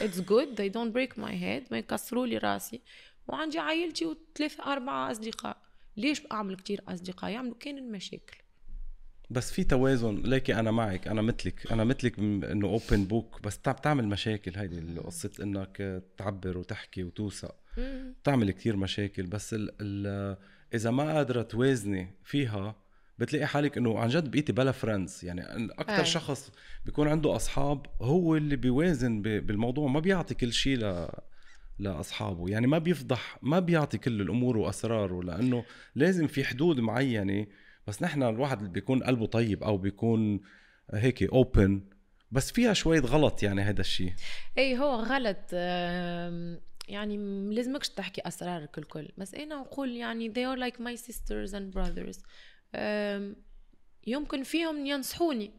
it's good they don't break my head ما يكسروا لي راسي وعندي عائلتي وثلاثة أربعة أصدقاء ليش أعمل كتير أصدقاء يعملوا كان المشاكل بس في توازن ليكي انا معك انا مثلك انا مثلك انه اوبن بوك بس بتعمل مشاكل هيدي قصه انك تعبر وتحكي وتوثق بتعمل كتير مشاكل بس الـ الـ اذا ما قادره توازني فيها بتلاقي حالك انه عن جد بقيتي بلا فريندز يعني اكثر شخص بيكون عنده اصحاب هو اللي بيوازن بالموضوع ما بيعطي كل شيء لاصحابه يعني ما بيفضح ما بيعطي كل الامور واسراره لانه لازم في حدود معينه بس نحن الواحد اللي بيكون قلبه طيب او بيكون هيك اوبن بس فيها شوية غلط يعني هذا الشيء اي هو غلط يعني لازمكش تحكي اسرارك الكل بس انا إيه نقول يعني they are like my sisters and brothers يمكن فيهم ينصحوني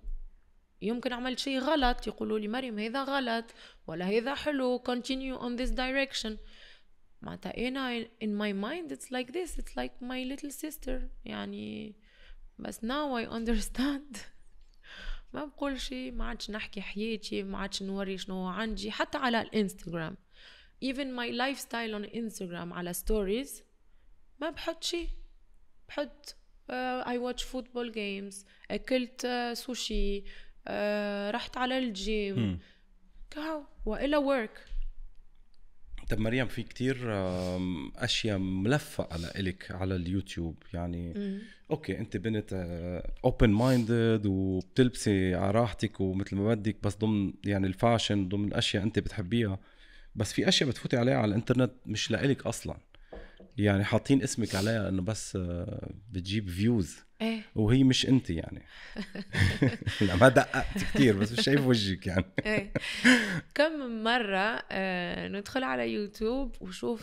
يمكن عملت شيء غلط يقولوا لي مريم هذا غلط ولا هذا حلو continue on this direction معناتها انا in my mind it's like this it's like my little sister يعني بس now I understand ما بقول شيء ما عادش نحكي حياتي ما عادش نوري شنو عندي حتى على الانستغرام even my lifestyle on Instagram على stories ما بحط شيء بحط uh, I watch football games أكلت آه، uh, سوشي آه، رحت على الجيم كهو والى ورك طب مريم في كتير اشياء ملفقه لإلك على اليوتيوب يعني مم. اوكي انت بنت اوبن آه، مايندد وبتلبسي على راحتك ومثل ما بدك بس ضمن يعني الفاشن ضمن الاشياء انت بتحبيها بس في اشياء بتفوتي عليها على الانترنت مش لإلك اصلا يعني حاطين اسمك عليها انه بس آه، بتجيب فيوز ايه وهي مش انت يعني لا ما دققت كثير بس مش شايف وجهك يعني ايه كم مره آه، ندخل على يوتيوب وشوف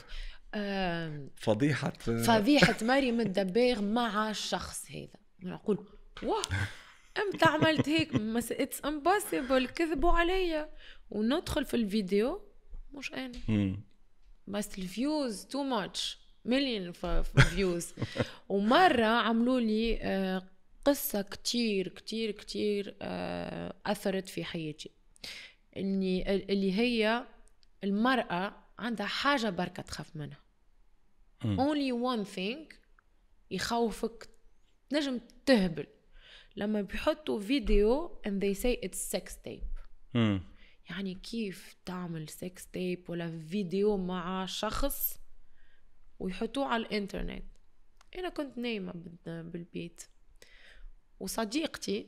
فضيحه آه، فضيحه مريم الدباغ مع الشخص هذا نقول واه امتى عملت هيك اتس امبوسيبل كذبوا عليا وندخل في الفيديو مش انا بس الفيوز تو ماتش مليون فيوز ومره عملوا لي آه، قصه كتير كتير كتير آه، اثرت في حياتي اني اللي هي المراه عندها حاجه بركه تخاف منها اونلي وان ثينك يخوفك نجم تهبل لما بيحطوا فيديو and they say it's sex tape يعني كيف تعمل سكس تيب ولا فيديو مع شخص ويحطوه على الانترنت انا كنت نايمة بالبيت وصديقتي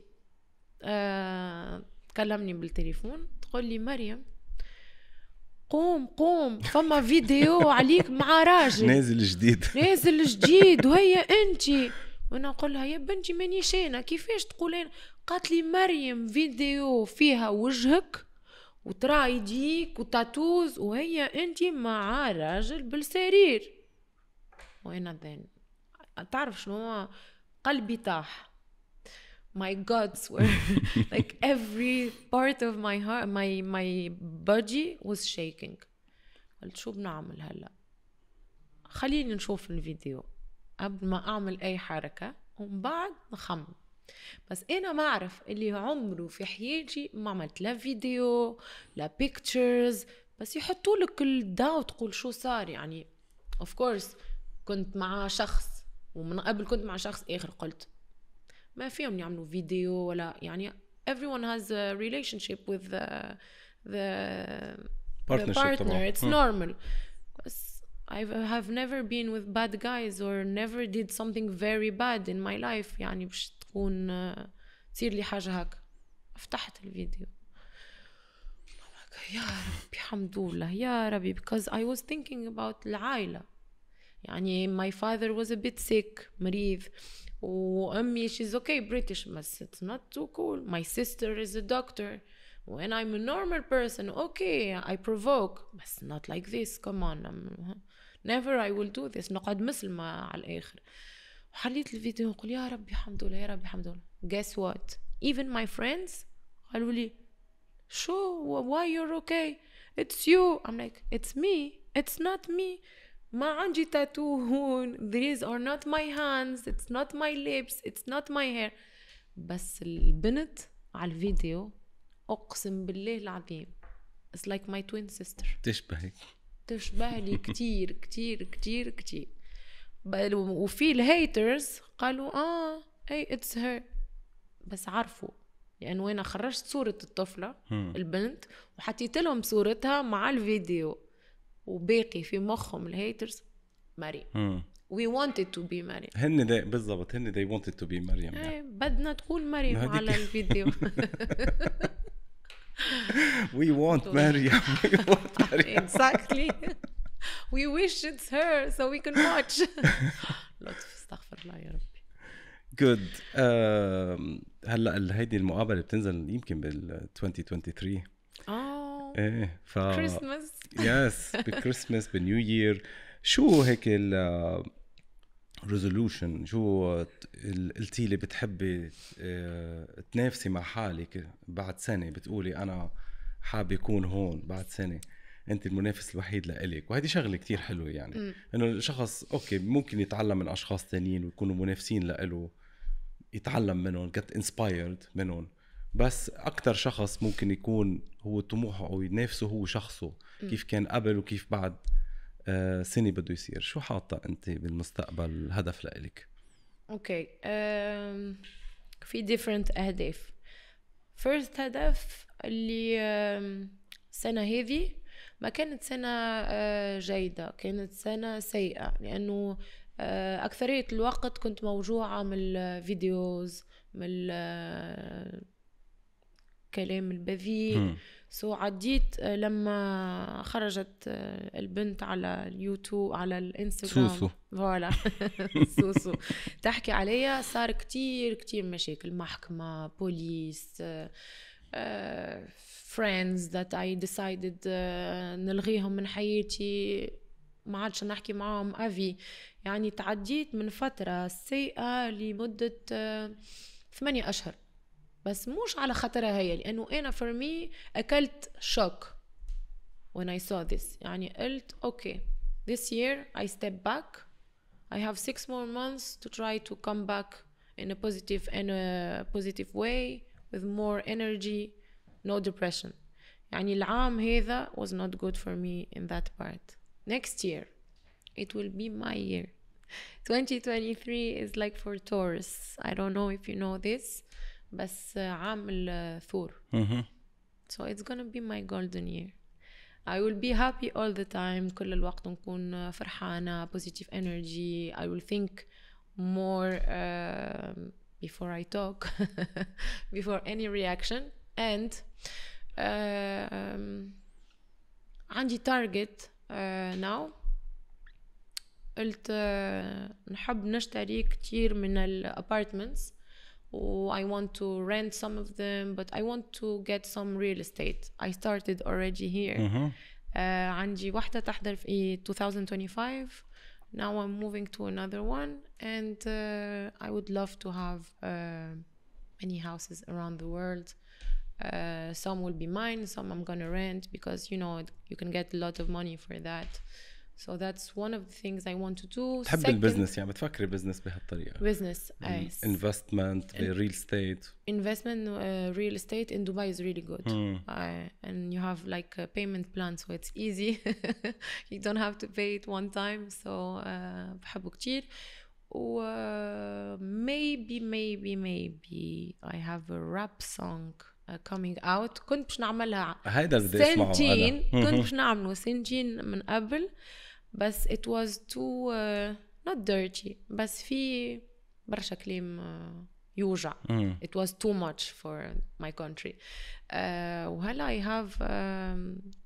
آه تكلمني بالتليفون تقول لي مريم قوم قوم فما فيديو عليك مع راجل نازل جديد نازل جديد وهي انت وانا نقول لها يا بنتي مانيش انا كيفاش تقول انا قالت لي مريم فيديو فيها وجهك وترى يديك وتاتوز وهي انت مع راجل بالسرير وانا ذن تعرف شنو قلبي طاح my guts were like every part of my heart my my body was shaking قلت شو بنعمل هلا خليني نشوف الفيديو قبل ما اعمل اي حركه ومن بعد نخمم بس انا ما اعرف اللي عمره في حياتي ما عملت لا فيديو لا بيكتشرز بس يحطوا لك الداوت تقول شو صار يعني اوف كورس كنت مع شخص ومن قبل كنت مع شخص اخر قلت ما فيهم يعملوا فيديو ولا يعني everyone has a relationship with the the, partnership the partner it's normal I have never been with bad guys or never did something very bad in my life يعني باش تكون تصير لي حاجة هكا فتحت الفيديو يا ربي الحمد لله يا ربي because I was thinking about العائلة يعني my father was a bit sick مريض وأمي she's okay British but it's not too cool my sister is a doctor when I'm a normal person okay I provoke but not like this come on I'm, never I will do this نقعد مسلمة على الآخر وحليت الفيديو نقول يا ربي الحمد لله يا ربي الحمد لله guess what even my friends قالوا لي شو why you're okay it's you I'm like it's me it's not me ما عندي تاتو هون these are not my hands it's not my lips it's not my hair بس البنت على الفيديو اقسم بالله العظيم it's like my twin sister تشبهك تشبهني كثير كثير كثير كثير وفي الهيترز قالوا اه اي اتس هير بس عرفوا لانه يعني انا خرجت صوره الطفله البنت وحطيت لهم صورتها مع الفيديو وباقي في مخهم الهيترز مريم وي wanted تو بي مريم هن بالضبط هن they wanted تو بي مريم يعني. إيه، بدنا تكون مريم على الفيديو وي want مريم وي want مريم اكزاكتلي وي ويش اتس هير سو we can لطف استغفر الله يا ربي جود هلا هيدي المقابله بتنزل يمكن بال 2023 اه ايه ف يس بكريسماس بنيو يير شو هيك ال ريزولوشن شو قلتي لي بتحبي آه، تنافسي مع حالك بعد سنه بتقولي انا حابه يكون هون بعد سنه انت المنافس الوحيد لإلك وهذه شغله كتير حلوه يعني م. انه الشخص اوكي ممكن يتعلم من اشخاص ثانيين ويكونوا منافسين لإله يتعلم منهم get inspired منهم بس اكثر شخص ممكن يكون هو طموحه او ينافسه هو شخصه م. كيف كان قبل وكيف بعد سنه آه، بده يصير شو حاطه انت بالمستقبل هدف لإلك اوكي في ديفرنت اهداف فيرست هدف اللي السنه هذه ما كانت سنة آه، جيدة كانت سنة سيئة لأنه آه، أكثرية الوقت كنت موجوعة من الفيديوز من كلام البذيء سو عديت آه، لما خرجت آه، البنت على اليوتيوب على الانستغرام سوسو فوالا سوسو تحكي عليا صار كتير كتير مشاكل محكمة بوليس فريندز ذات اي ديسايدد نلغيهم من حياتي ما عادش نحكي معاهم افي يعني تعديت من فترة سيئة لمدة آه، ثمانية أشهر بس مش على خاطرها هي لانه انا فور مي اكلت شوك when I saw this يعني قلت اوكي okay, this year I step back I have six more months to try to come back in a positive in a positive way with more energy no depression يعني العام هذا was not good for me in that part next year it will be my year 2023 is like for Taurus I don't know if you know this بس عام الثور so it's gonna be my golden year I will be happy all the time كل الوقت نكون فرحانة positive energy I will think more uh, before I talk before any reaction and uh, عندي target uh, now قلت uh, نحب نشتري كتير من الابارتمنتس or oh, I want to rent some of them, but I want to get some real estate. I started already here. Mm-hmm. Uh, 2025. Now I'm moving to another one, and uh, I would love to have uh, many houses around the world. Uh, some will be mine, some I'm gonna rent because you know you can get a lot of money for that. So that's one of the things I want to do. تحب البزنس يعني بتفكري بزنس بهالطريقة. بزنس Business. Investment, In real estate. Investment, uh, real estate in Dubai is really good. Hmm. and you have like a payment plan, so it's easy. you don't have to pay it one time. So uh, بحبه كتير. و uh, maybe maybe maybe I have a rap song. كومينج uh, اوت كنت باش نعملها هيدا اللي بدي اسمعه سنتين كنت باش نعمله سنتين من قبل بس ات واز تو نوت ديرتي بس في برشا كلام uh, يوجع ات واز تو ماتش فور ماي كونتري وهلا اي هاف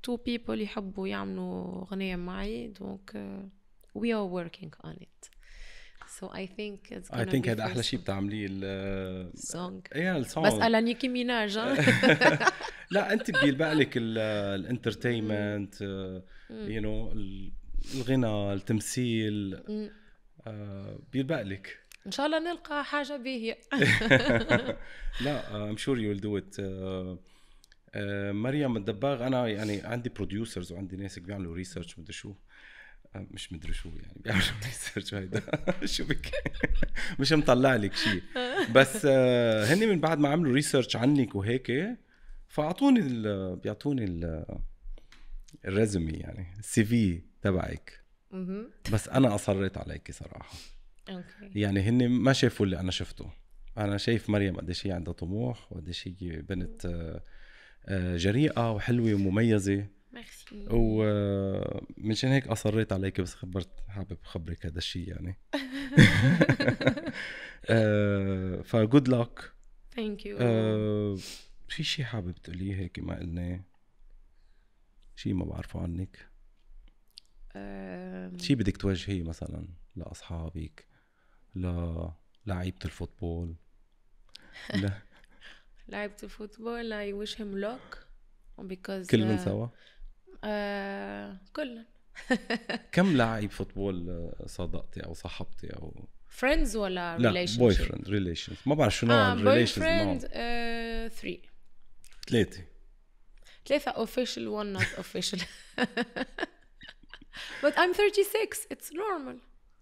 تو بيبل يحبوا يعملوا اغنيه معي دونك وي ار وركينج اون ات So I think it's gonna I think هذا احلى شيء بتعمليه ال song ايه السونج بس على نيكي ميناج لا انت بدي لك الانترتينمنت يو نو الغنى التمثيل آه، لك ان شاء الله نلقى حاجه به لا ام شور يو ويل دو ات مريم الدباغ انا يعني عندي بروديوسرز وعندي ناس بيعملوا ريسيرش مدري شو مش مدري شو يعني بيعملوا ريسيرش هيدا شو بك مش مطلع لك شيء بس آه، هن من بعد ما عملوا ريسيرش عنك وهيك فاعطوني ال بيعطوني ال يعني السي في تبعك بس انا اصريت عليكي صراحه اوكي يعني هن ما شافوا اللي انا شفته انا شايف مريم قديش هي عندها طموح وقديش هي بنت آه، آه، جريئه وحلوه ومميزه ميرسي ومنشان آه، هيك اصريت عليك بس خبرت حابب خبرك هذا الشيء يعني جود لك ثانك يو في شيء حابب تقوليه هيك ما قلنا شيء ما بعرفه عنك شيء بدك توجهيه مثلا لاصحابك ل لعيبه الفوتبول لا لعيبه الفوتبول اي ويش هيم لوك because كلنا من آه، سوا آه كلهم كم لاعب فوتبول آه، صادقتي او صاحبتي او فريندز ولا ريليشنز؟ لا بوي فريند ريليشنز ما بعرف شو نوع الريليشنز بوي فريند 3 ثلاثة ثلاثة اوفيشال وان نوت اوفيشال but I'm 36 it's normal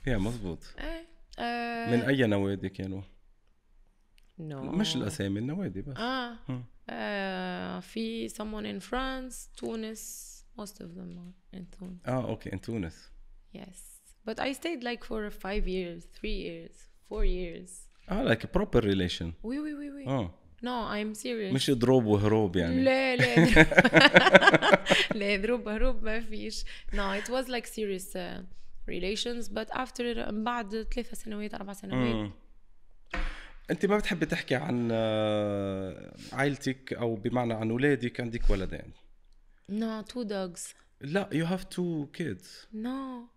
يا مضبوط ايه آه. من اي نوادي كانوا؟ نو مش الاسامي النوادي بس اه, آه. في someone in France تونس Most of them are in Tunis. Oh, okay, in Tunis. Yes, but I stayed like for five years, three years, four years. Oh, like a proper relation. Oui, oui, oui, oui. Oh. No, I'm serious. مش ضروب وهروب يعني. لا لا لا ضروب هروب ما فيش. No, it was like serious uh, relations but after من um, بعد ثلاثة سنوات أربع سنوات. انت ما بتحبي تحكي عن عائلتك او بمعنى عن اولادك عندك ولدين نو تو dogs. لا يو هاف تو كيدز نو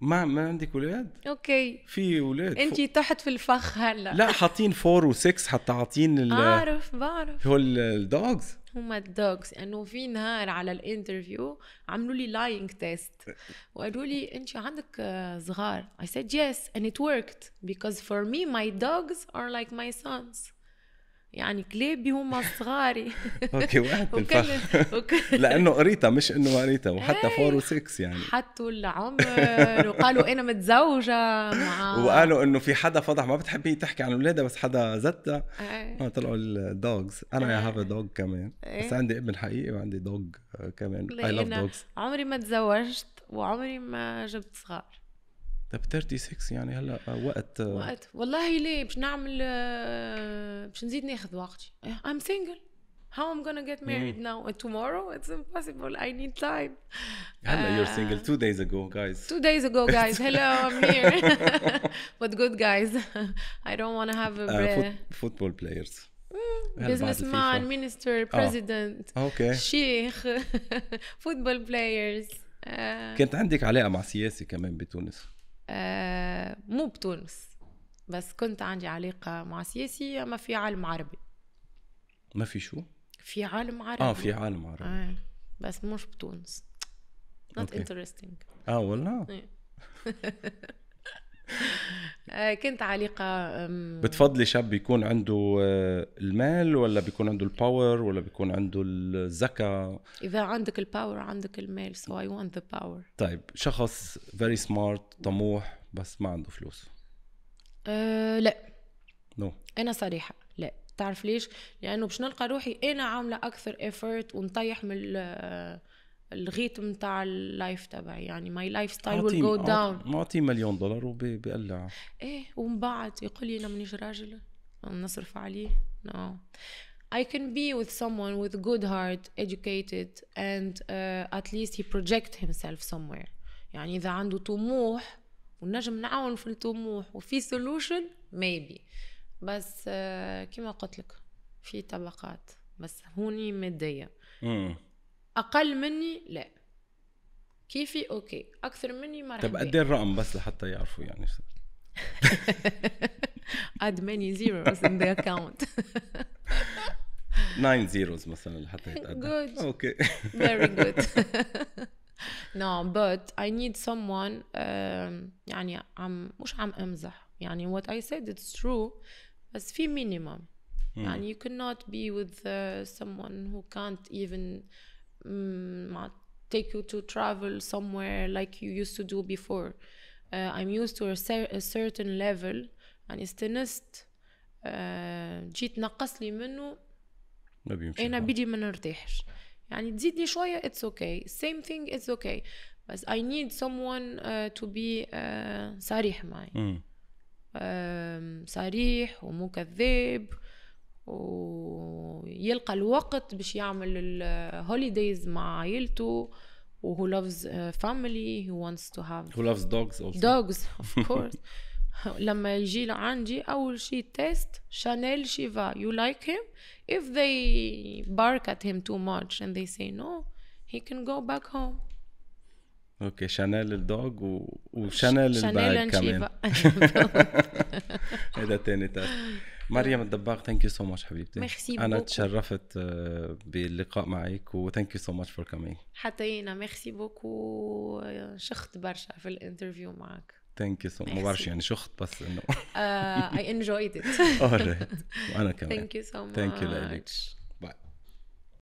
ما ما عندك ولاد؟ اوكي في ولاد انت فوق. تحت في الفخ هلا لا حاطين 4 و6 حتى عاطين ال بعرف بعرف هو الدوجز هم الدوجز انه يعني في نهار على الانترفيو عملوا لي لاينج تيست وقالوا لي انت عندك آه، صغار I said yes and it worked because for me my dogs are like my sons يعني كلابي هم صغاري اوكي وقعت الفخ لانه قريتها مش انه ما قريتها وحتى 4 إيه. و6 يعني حطوا العمر وقالوا انا متزوجه مع وقالوا انه في حدا فضح ما بتحبي تحكي عن اولادها بس حدا زتها ما إيه. آه، طلعوا الدوجز انا اي هاف دوج كمان إيه. بس عندي ابن حقيقي وعندي دوج آه، كمان اي لاف دوجز عمري ما تزوجت وعمري ما جبت صغار طب 36 يعني هلا وقت وقت والله ليه باش نعمل باش نزيد ناخذ وقتي I'm single how I'm gonna get married now and tomorrow it's impossible I need time هلا uh, you're single two days ago guys two days ago guys hello I'm here but good guys I don't want to have a uh, football players businessman minister president oh. okay. شيخ football players uh, كنت عندك علاقه مع سياسي كمان بتونس آه، مو بتونس بس كنت عندي علاقه مع سياسي اما في عالم عربي ما في شو في عالم عربي اه في عالم عربي آه. بس مش بتونس not okay. interesting اه والله إيه. آه، كنت علاقة بتفضلي شاب يكون عنده آه، المال ولا بيكون عنده الباور ولا بيكون عنده الذكاء إذا عندك الباور عندك المال so I want the power طيب شخص very smart طموح بس ما عنده فلوس أه لا نو no. أنا صريحة لا تعرف ليش؟ لأنه باش نلقى روحي أنا عاملة أكثر effort ونطيح من آه، الغيتم نتاع اللايف تبعي يعني ماي لايف ستايل ويل جو داون معطيه مليون دولار وبيقلع ايه ومن بعد يقول لي انا مانيش راجل نصرف عليه نو no. I can be with someone with good heart, educated, and uh, at least he project himself somewhere. يعني إذا عنده طموح ونجم نعاون في الطموح وفي solution maybe بس uh, كما قلت لك في طبقات بس هوني مادية اقل مني لا كيفي اوكي اكثر مني مرحبا طب قد الرقم بس لحتى يعرفوا يعني اد ماني zeros in the account 9 zeros مثلا لحتى يتقدم good اوكي very good no but I need someone uh, يعني عم مش عم امزح يعني what I said it's true بس في minimum يعني you cannot be with uh, someone who can't even um, take you to travel somewhere like you used to do before uh, I'm used to a, cer a certain level يعني استنست uh, جيت نقص لي منه ما بيمشي انا بدي ما نرتاحش يعني تزيدني شويه اتس اوكي سيم ثينج اتس اوكي بس I need someone uh, to be uh, صريح معي mm. um, صريح ومو ويلقى الوقت باش يعمل الهوليديز مع عائلته وهو لافز فاميلي هو وانتس تو هاف هو لافز دوجز دوجز اوف كورس لما يجي لعندي اول شيء تيست شانيل شيفا يو لايك هيم اف ذي بارك ات هيم تو ماتش اند ذي سي نو هي كان جو باك هوم اوكي شانيل الدوغ و... وشانيل الباك كمان شانيل هذا تاني تاني مريم الدباغ ثانك يو سو ماتش حبيبتي ميرسي انا بوكو. تشرفت آه، باللقاء معك وثانك يو سو ماتش فور كامينج حتى انا ميرسي بوكو شخت برشا في الانترفيو معك ثانك يو سو ما بعرفش يعني شخت بس انه اي انجويد ات اوريت وانا كمان ثانك يو سو ماتش ثانك يو